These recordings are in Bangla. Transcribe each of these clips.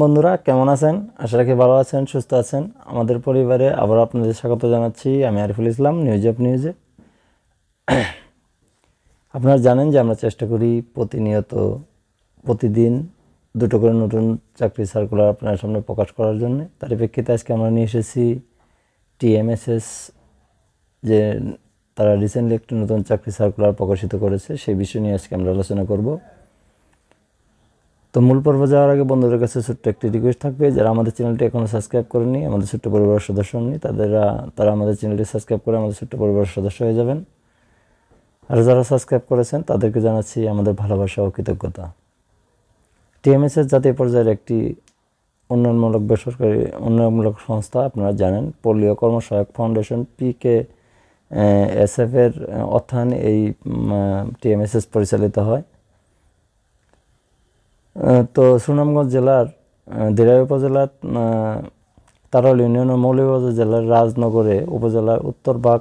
বন্ধুরা কেমন আছেন আশা রাখি ভালো আছেন সুস্থ আছেন আমাদের পরিবারে আবার আপনাদের স্বাগত জানাচ্ছি আমি আরিফুল ইসলাম নিউজ অফ নিউজে আপনারা জানেন যে আমরা চেষ্টা করি প্রতিনিয়ত প্রতিদিন দুটো করে নতুন চাকরি সার্কুলার আপনার সামনে প্রকাশ করার জন্য তার প্রেক্ষিতে আজকে আমরা নিয়ে এসেছি টিএমএসএস যে তারা রিসেন্টলি একটি নতুন চাকরি সার্কুলার প্রকাশিত করেছে সেই বিষয় নিয়ে আজকে আমরা আলোচনা করব তো মূল পর্ব যাওয়ার আগে বন্ধুদের কাছে ছোট্ট একটি রিকোয়েস্ট থাকবে যারা আমাদের চ্যানেলটি এখনও সাবস্ক্রাইব করেনি আমাদের ছোট্ট পরিবারের সদস্য নিই তাদেরা তারা আমাদের চ্যানেলটি সাবস্ক্রাইব করে আমাদের ছোট্ট পরিবারের সদস্য হয়ে যাবেন আর যারা সাবস্ক্রাইব করেছেন তাদেরকে জানাচ্ছি আমাদের ভালোবাসা ও কৃতজ্ঞতা টিএমএসএস জাতীয় পর্যায়ের একটি উন্নয়নমূলক বেসরকারি উন্নয়নমূলক সংস্থা আপনারা জানেন পোলিও কর্মসহায়ক ফাউন্ডেশন পিকে এসএফের অর্থায়নে এই টিএমএসএস পরিচালিত হয় তো সুনামগঞ্জ জেলার দেরাই উপজেলার তারল ইউনিয়নের মৌলভীবাজার জেলার রাজনগরে উপজেলার উত্তর বাগ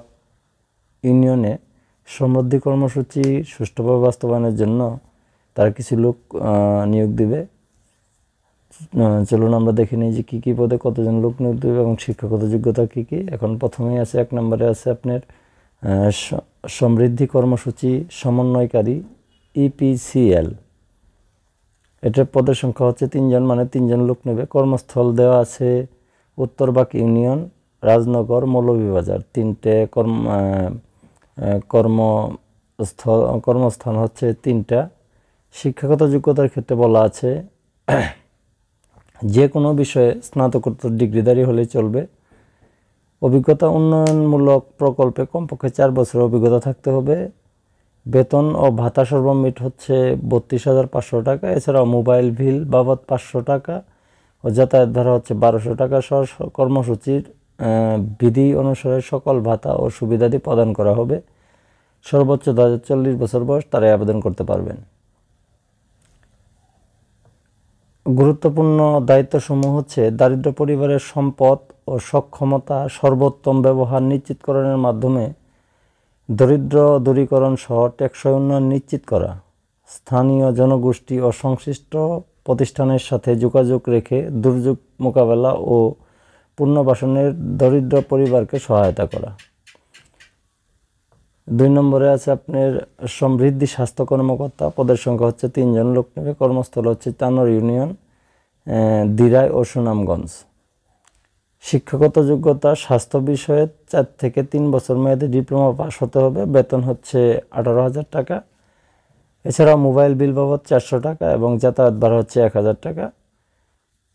ইউনিয়নে সমৃদ্ধি কর্মসূচি সুষ্ঠুভাবে বাস্তবায়নের জন্য তারা কিছু লোক নিয়োগ দিবে চলুন আমরা দেখে নিই যে কী কী পদে কতজন লোক নিয়োগ দেবে এবং শিক্ষাগত যোগ্যতা কী কী এখন প্রথমেই আছে এক নম্বরে আছে আপনার সমৃদ্ধি কর্মসূচি সমন্বয়কারী ইপিসিএল এটার পদের সংখ্যা হচ্ছে তিনজন মানে তিনজন লোক নেবে কর্মস্থল দেওয়া আছে উত্তরবাক ইউনিয়ন রাজনগর মৌলভীবাজার তিনটে কর্ম কর্মস্থল কর্মস্থান হচ্ছে তিনটা শিক্ষাগত যোগ্যতার ক্ষেত্রে বলা আছে যে কোনো বিষয়ে স্নাতকোত্তর ডিগ্রিধারী হলে চলবে অভিজ্ঞতা উন্নয়নমূলক প্রকল্পে কমপক্ষে চার বছরের অভিজ্ঞতা থাকতে হবে বেতন ও ভাতা সর্বমিট হচ্ছে বত্রিশ হাজার পাঁচশো টাকা এছাড়াও মোবাইল বিল বাবদ পাঁচশো টাকা ও যাতায়াত ভাড়া হচ্ছে বারোশো টাকা সহ কর্মসূচির বিধি অনুসারে সকল ভাতা ও সুবিধাদি প্রদান করা হবে সর্বোচ্চ দু হাজার চল্লিশ বছর বয়স তারাই আবেদন করতে পারবেন গুরুত্বপূর্ণ দায়িত্বসমূহ হচ্ছে দারিদ্র পরিবারের সম্পদ ও সক্ষমতা সর্বোত্তম ব্যবহার নিশ্চিতকরণের মাধ্যমে দরিদ্র দূরীকরণ সহ টেকসই উন্নয়ন নিশ্চিত করা স্থানীয় জনগোষ্ঠী ও সংশ্লিষ্ট প্রতিষ্ঠানের সাথে যোগাযোগ রেখে দুর্যোগ মোকাবেলা ও পুনর্বাসনের দরিদ্র পরিবারকে সহায়তা করা দুই নম্বরে আছে আপনার সমৃদ্ধি স্বাস্থ্য কর্মকর্তা পদের সংখ্যা হচ্ছে তিনজন লোক নেবে কর্মস্থল হচ্ছে চানর ইউনিয়ন দিরাই ও সুনামগঞ্জ শিক্ষাগত যোগ্যতা স্বাস্থ্য বিষয়ে চার থেকে তিন বছর মেয়াদে ডিপ্লোমা পাস হতে হবে বেতন হচ্ছে আঠারো হাজার টাকা এছাড়া মোবাইল বিল বাবদ চারশো টাকা এবং যাতায়াত ভাড়া হচ্ছে এক হাজার টাকা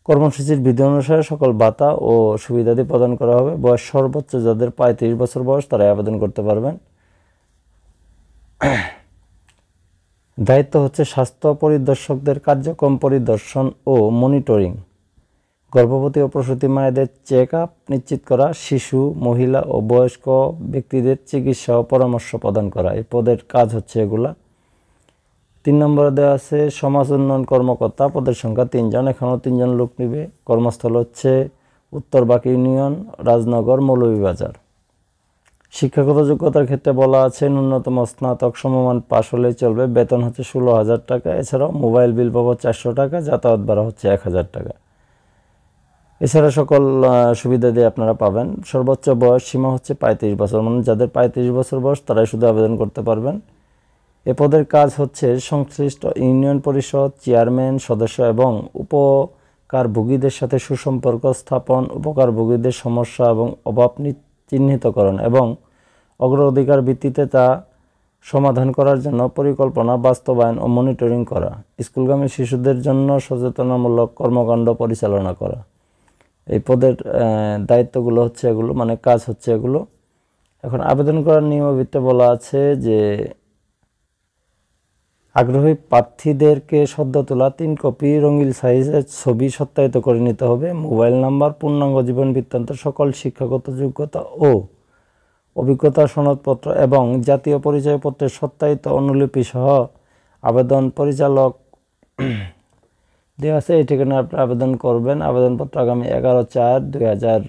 কর্মসূচির বিধি অনুসারে সকল ভাতা ও সুবিধাদি প্রদান করা হবে বয়স সর্বোচ্চ যাদের পঁয়ত্রিশ বছর বয়স তারাই আবেদন করতে পারবেন দায়িত্ব হচ্ছে স্বাস্থ্য পরিদর্শকদের কার্যক্রম পরিদর্শন ও মনিটরিং গর্ভবতী ও প্রসূতি মায়েদের চেক আপ নিশ্চিত করা শিশু মহিলা ও বয়স্ক ব্যক্তিদের চিকিৎসা ও পরামর্শ প্রদান করা এই পদের কাজ হচ্ছে এগুলা তিন নম্বরে দেওয়া আছে সমাজ উন্নয়ন কর্মকর্তা পদের সংখ্যা তিনজন এখনও তিনজন লোক নিবে কর্মস্থল হচ্ছে উত্তর বাকি ইউনিয়ন রাজনগর মৌলভীবাজার শিক্ষাগত যোগ্যতার ক্ষেত্রে বলা আছে ন্যূনতম স্নাতক সমমান পাশ হলেই চলবে বেতন হচ্ছে ষোলো হাজার টাকা এছাড়াও মোবাইল বিল পাবো চারশো টাকা যাতায়াত ভাড়া হচ্ছে এক হাজার টাকা এছাড়া সকল সুবিধা দিয়ে আপনারা পাবেন সর্বোচ্চ বয়স সীমা হচ্ছে পঁয়ত্রিশ বছর মানে যাদের পঁয়ত্রিশ বছর বয়স তারাই শুধু আবেদন করতে পারবেন এ পদের কাজ হচ্ছে সংশ্লিষ্ট ইউনিয়ন পরিষদ চেয়ারম্যান সদস্য এবং উপকারভোগীদের সাথে সুসম্পর্ক স্থাপন উপকারভোগীদের সমস্যা এবং অভাব চিহ্নিতকরণ এবং অগ্রাধিকার ভিত্তিতে তা সমাধান করার জন্য পরিকল্পনা বাস্তবায়ন ও মনিটরিং করা স্কুলগামী শিশুদের জন্য সচেতনামূলক কর্মকাণ্ড পরিচালনা করা এই পদের দায়িত্বগুলো হচ্ছে এগুলো মানে কাজ হচ্ছে এগুলো এখন আবেদন করার নিয়মিত বলা আছে যে আগ্রহী প্রার্থীদেরকে সদ্য তোলা তিন কপি রঙিল সাইজের ছবি সত্যায়িত করে নিতে হবে মোবাইল নাম্বার পূর্ণাঙ্গ জীবন বৃত্তান্ত সকল শিক্ষাগত যোগ্যতা ও অভিজ্ঞতা সনদপত্র এবং জাতীয় পরিচয়পত্রের সত্যায়িত অনুলিপি সহ আবেদন পরিচালক দেওয়া আছে এই ঠিকানায় আপনি আবেদন করবেন আবেদনপত্র আগামী এগারো চার দুই হাজার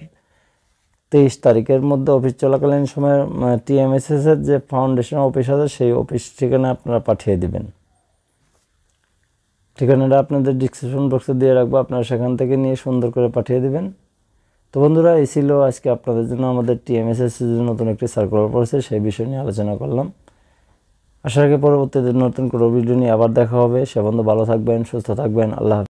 তেইশ তারিখের মধ্যে অফিস চলাকালীন সময়ে মানে টিএমএসএসের যে ফাউন্ডেশন অফিস আছে সেই অফিস ঠিকানা আপনারা পাঠিয়ে দিবেন ঠিকানাটা আপনাদের ডিসক্রিপশন বক্সে দিয়ে রাখবো আপনারা সেখান থেকে নিয়ে সুন্দর করে পাঠিয়ে দেবেন তো বন্ধুরা এই ছিল আজকে আপনাদের জন্য আমাদের জন্য নতুন একটি সার্কুলার পড়েছে সেই বিষয় নিয়ে আলোচনা করলাম আশা রাখি পরবর্তীতে নতুন কোনো ভিডিও নিয়ে আবার দেখা হবে সে বন্ধু ভালো থাকবেন সুস্থ থাকবেন আল্লাহ